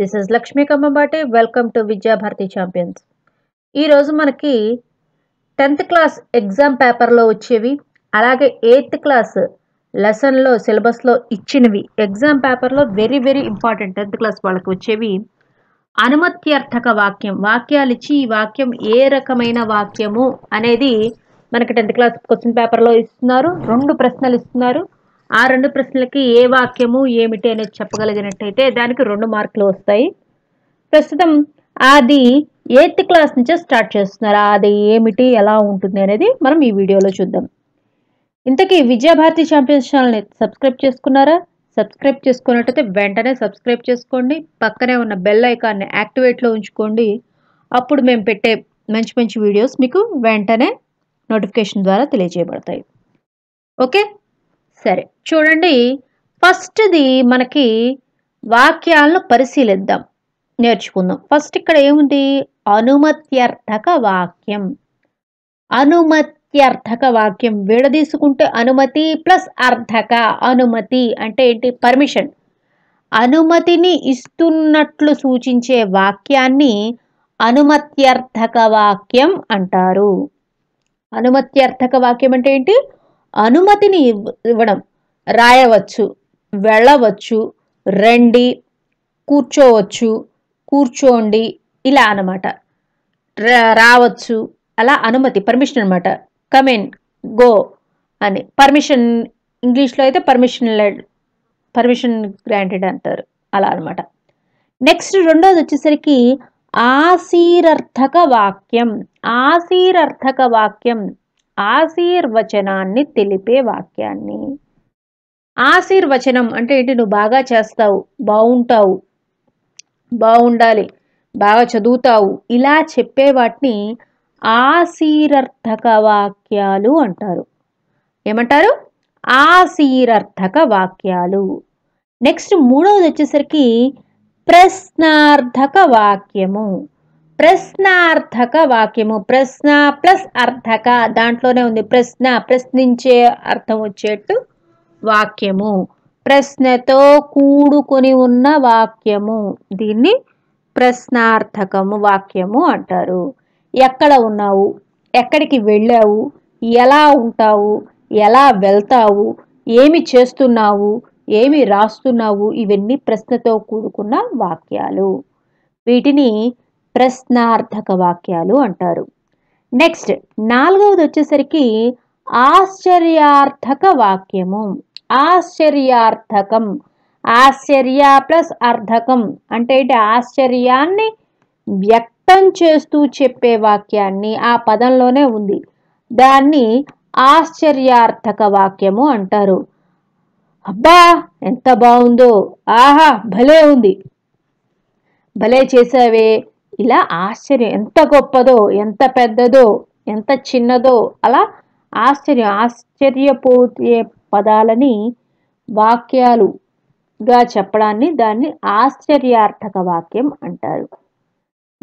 this is Lakshmi Kammabati welcome to Vidya Bharati champions ఈరోజు మనకి tenth class exam పేపర్లో వచ్చేవి అలాగే ఎయిత్ క్లాస్ లెసన్లో సిలబస్లో ఇచ్చినవి ఎగ్జామ్ పేపర్లో very very important tenth class వాళ్ళకి వచ్చేవి అనుమత్యర్థక వాక్యం వాక్యాలు ఇచ్చి ఈ వాక్యం ఏ రకమైన వాక్యము అనేది మనకి టెన్త్ క్లాస్ క్వశ్చన్ పేపర్లో ఇస్తున్నారు రెండు ప్రశ్నలు ఇస్తున్నారు ఆ రెండు ప్రశ్నలకి ఏ వాక్యము ఏమిటి అనేది చెప్పగలిగినట్టయితే దానికి రెండు మార్కులు వస్తాయి ప్రస్తుతం అది ఎయిత్ క్లాస్ నుంచే స్టార్ట్ చేస్తున్నారు అది ఏమిటి ఎలా ఉంటుంది అనేది మనం ఈ వీడియోలో చూద్దాం ఇంతకీ విజయభారతి ఛాంపియన్స్ ఛానల్ని సబ్స్క్రైబ్ చేసుకున్నారా సబ్స్క్రైబ్ చేసుకున్నట్టయితే వెంటనే సబ్స్క్రైబ్ చేసుకోండి పక్కనే ఉన్న బెల్ ఐకాన్ని యాక్టివేట్లో ఉంచుకోండి అప్పుడు మేము పెట్టే మంచి మంచి వీడియోస్ మీకు వెంటనే నోటిఫికేషన్ ద్వారా తెలియజేయబడతాయి ఓకే సరే చూడండి ఫస్ట్ది మనకి వాక్యాలను పరిశీలిద్దాం నేర్చుకుందాం ఫస్ట్ ఇక్కడ ఏముంది అనుమత్యర్థక వాక్యం అనుమత్యర్థక వాక్యం విడదీసుకుంటే అనుమతి ప్లస్ అర్థక అనుమతి అంటే ఏంటి పర్మిషన్ అనుమతిని ఇస్తున్నట్లు సూచించే వాక్యాన్ని అనుమత్యర్థక వాక్యం అంటారు అనుమత్యర్థక వాక్యం అంటే ఏంటి అనుమతిని ఇవ్వడం రాయవచ్చు వెళ్ళవచ్చు రండి కూర్చోవచ్చు కూర్చోండి ఇలా అనమాట రావచ్చు అలా అనుమతి పర్మిషన్ అనమాట కమెన్ గో అని పర్మిషన్ ఇంగ్లీష్లో అయితే పర్మిషన్ పర్మిషన్ గ్రాంటెడ్ అంటారు అలా అనమాట నెక్స్ట్ రెండోది వచ్చేసరికి ఆశీరర్థక వాక్యం ఆశీరర్థక వాక్యం ఆశీర్వచనాన్ని తెలిపే వాక్యాన్ని ఆశీర్వచనం అంటే ఏంటి నువ్వు బాగా చేస్తావు బాగుంటావు బాగుండాలి బాగా చదువుతావు ఇలా చెప్పే వాటిని ఆశీరర్థక వాక్యాలు అంటారు ఏమంటారు ఆశీరర్థక వాక్యాలు నెక్స్ట్ మూడవది వచ్చేసరికి ప్రశ్నార్థక వాక్యము ప్రశ్నార్థక వాక్యము ప్రశ్న ప్లస్ అర్థక దాంట్లోనే ఉంది ప్రశ్న ప్రశ్నించే అర్థం వచ్చేట్టు వాక్యము ప్రశ్నతో కూడుకొని ఉన్న వాక్యము దీన్ని ప్రశ్నార్థకము వాక్యము అంటారు ఎక్కడ ఉన్నావు ఎక్కడికి వెళ్ళావు ఎలా ఉంటావు ఎలా వెళ్తావు ఏమి చేస్తున్నావు ఏమి రాస్తున్నావు ఇవన్నీ ప్రశ్నతో కూడుకున్న వాక్యాలు వీటిని ప్రశ్నార్థక వాక్యాలు అంటారు నెక్స్ట్ నాలుగవది వచ్చేసరికి ఆశ్చర్యార్థక వాక్యము ఆశ్చర్యార్థకం ఆశ్చర్య ప్లస్ అర్థకం అంటే ఏంటి ఆశ్చర్యాన్ని వ్యక్తం చేస్తూ చెప్పే వాక్యాన్ని ఆ పదంలోనే ఉంది దాన్ని ఆశ్చర్యార్థక వాక్యము అంటారు అబ్బా ఎంత బాగుందో ఆహా భలే ఉంది భలే చేసావే ఇలా ఆశ్చర్యం ఎంత గొప్పదో ఎంత పెద్దదో ఎంత చిన్నదో అలా ఆశ్చర్యం ఆశ్చర్యపోతే పదాలని వాక్యాలుగా చెప్పడాన్ని దాన్ని ఆశ్చర్యార్థక వాక్యం అంటారు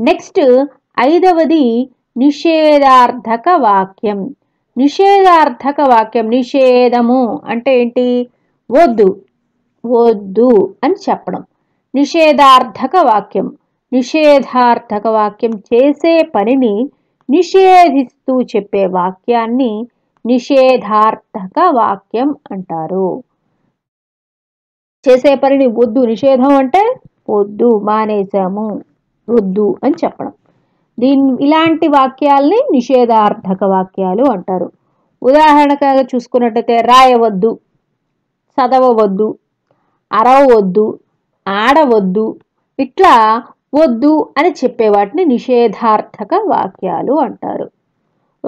నెక్స్ట్ ఐదవది నిషేధార్థక వాక్యం నిషేధార్థక వాక్యం నిషేధము అంటే ఏంటి వద్దు వద్దు అని చెప్పడం నిషేధార్థక వాక్యం నిషేధార్థక వాక్యం చేసే పనిని నిషేధిస్తూ చెప్పే వాక్యాన్ని నిషేధార్థక వాక్యం అంటారు చేసే పనిని వద్దు నిషేధం అంటే వద్దు మానేశాము వద్దు అని చెప్పడం దీని ఇలాంటి వాక్యాల్ని నిషేధార్థక వాక్యాలు అంటారు ఉదాహరణగా చూసుకున్నట్టయితే రాయవద్దు చదవవద్దు అరవవద్దు ఆడవద్దు ఇట్లా వద్దు అని చెప్పే వాటిని నిషేధార్థక వాక్యాలు అంటారు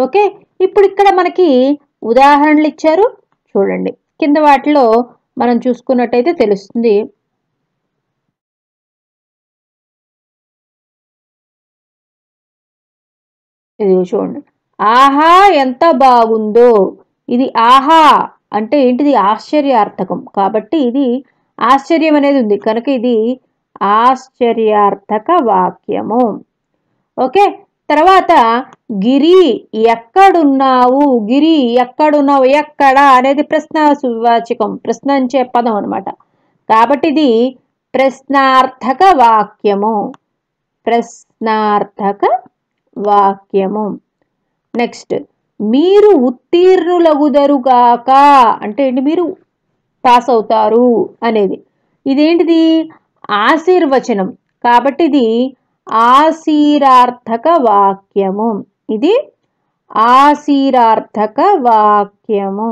ఓకే ఇప్పుడు ఇక్కడ మనకి ఉదాహరణలు ఇచ్చారు చూడండి కింద వాటిలో మనం చూసుకున్నట్టయితే తెలుస్తుంది ఇది చూడండి ఆహా ఎంత బాగుందో ఇది ఆహా అంటే ఏంటిది ఆశ్చర్యార్థకం కాబట్టి ఇది ఆశ్చర్యం అనేది ఉంది కనుక ఇది ఆశ్చర్యార్థక వాక్యము ఓకే తర్వాత గిరి ఎక్కడున్నావు గిరి ఎక్కడున్నావు ఎక్కడ అనేది ప్రశ్న సువాచకం ప్రశ్నించే పదం అనమాట కాబట్టి ఇది ప్రశ్నార్థక వాక్యము ప్రశ్నార్థక వాక్యము నెక్స్ట్ మీరు ఉత్తీర్ణులగుదరుగాక అంటే ఏంటి మీరు పాస్ అవుతారు అనేది ఇదేంటిది ఆశీర్వచనం కాబట్టి ఇది ఆశీరార్థక వాక్యము ఇది ఆశీరార్థక వాక్యము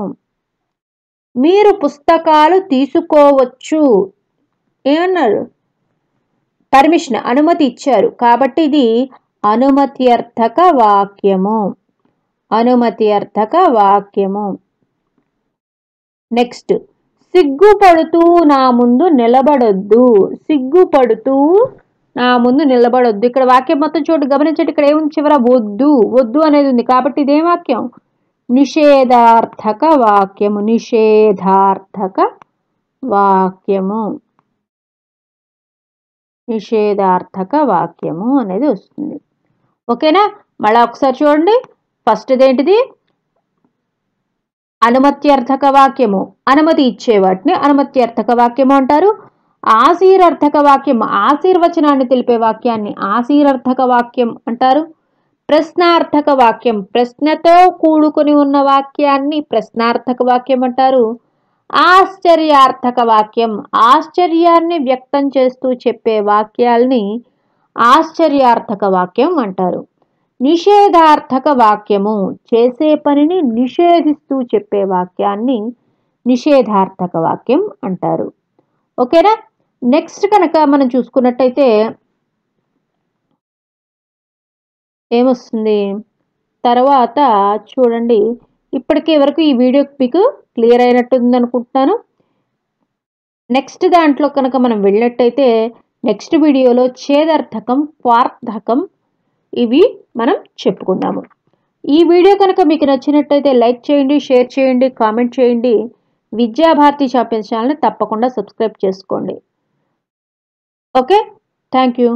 మీరు పుస్తకాలు తీసుకోవచ్చు ఏమన్నారు పర్మిషన్ అనుమతి ఇచ్చారు కాబట్టి ఇది అర్థక వాక్యము అనుమతి అర్థక వాక్యము నెక్స్ట్ సిగ్గుపడుతూ నా ముందు నిలబడొద్దు సిగ్గుపడుతూ నా ముందు నిలబడొద్దు ఇక్కడ వాక్యం మొత్తం చోటు గమనించండి ఇక్కడ ఏముంది చివర వద్దు వద్దు అనేది ఉంది కాబట్టి ఇదేం వాక్యం నిషేధార్థక వాక్యము నిషేధార్థక వాక్యము నిషేధార్థక వాక్యము అనేది వస్తుంది ఓకేనా మళ్ళీ ఒకసారి చూడండి ఫస్ట్ ఏంటిది అనుమత్యర్థక వాక్యము అనుమతి ఇచ్చే వాటిని అనుమత్యర్థక వాక్యము అంటారు ఆశీరర్థక వాక్యం ఆశీర్వచనాన్ని తెలిపే వాక్యాన్ని ఆశీరర్థక వాక్యం అంటారు ప్రశ్నార్థక వాక్యం ప్రశ్నతో కూడుకొని ఉన్న వాక్యాన్ని ప్రశ్నార్థక వాక్యం అంటారు ఆశ్చర్యార్థక వాక్యం ఆశ్చర్యాన్ని వ్యక్తం చేస్తూ చెప్పే వాక్యాల్ని ఆశ్చర్యార్థక వాక్యం అంటారు నిషేధార్థక వాక్యము చేసే పనిని నిషేధిస్తూ చెప్పే వాక్యాన్ని నిషేధార్థక వాక్యం అంటారు ఓకేనా నెక్స్ట్ కనుక మనం చూసుకున్నట్టయితే ఏమొస్తుంది తర్వాత చూడండి ఇప్పటికే వరకు ఈ వీడియో మీకు క్లియర్ అయినట్టుంది అనుకుంటున్నాను నెక్స్ట్ దాంట్లో కనుక మనం వెళ్ళినట్టయితే నెక్స్ట్ వీడియోలో ఛేదార్థకం క్వార్థకం ఇవి మనం చెప్పుకున్నాము ఈ వీడియో కనుక మీకు నచ్చినట్టయితే లైక్ చేయండి షేర్ చేయండి కామెంట్ చేయండి విద్యాభారతి షాపింగ్ ఛానల్ని తప్పకుండా సబ్స్క్రైబ్ చేసుకోండి ఓకే థ్యాంక్ యూ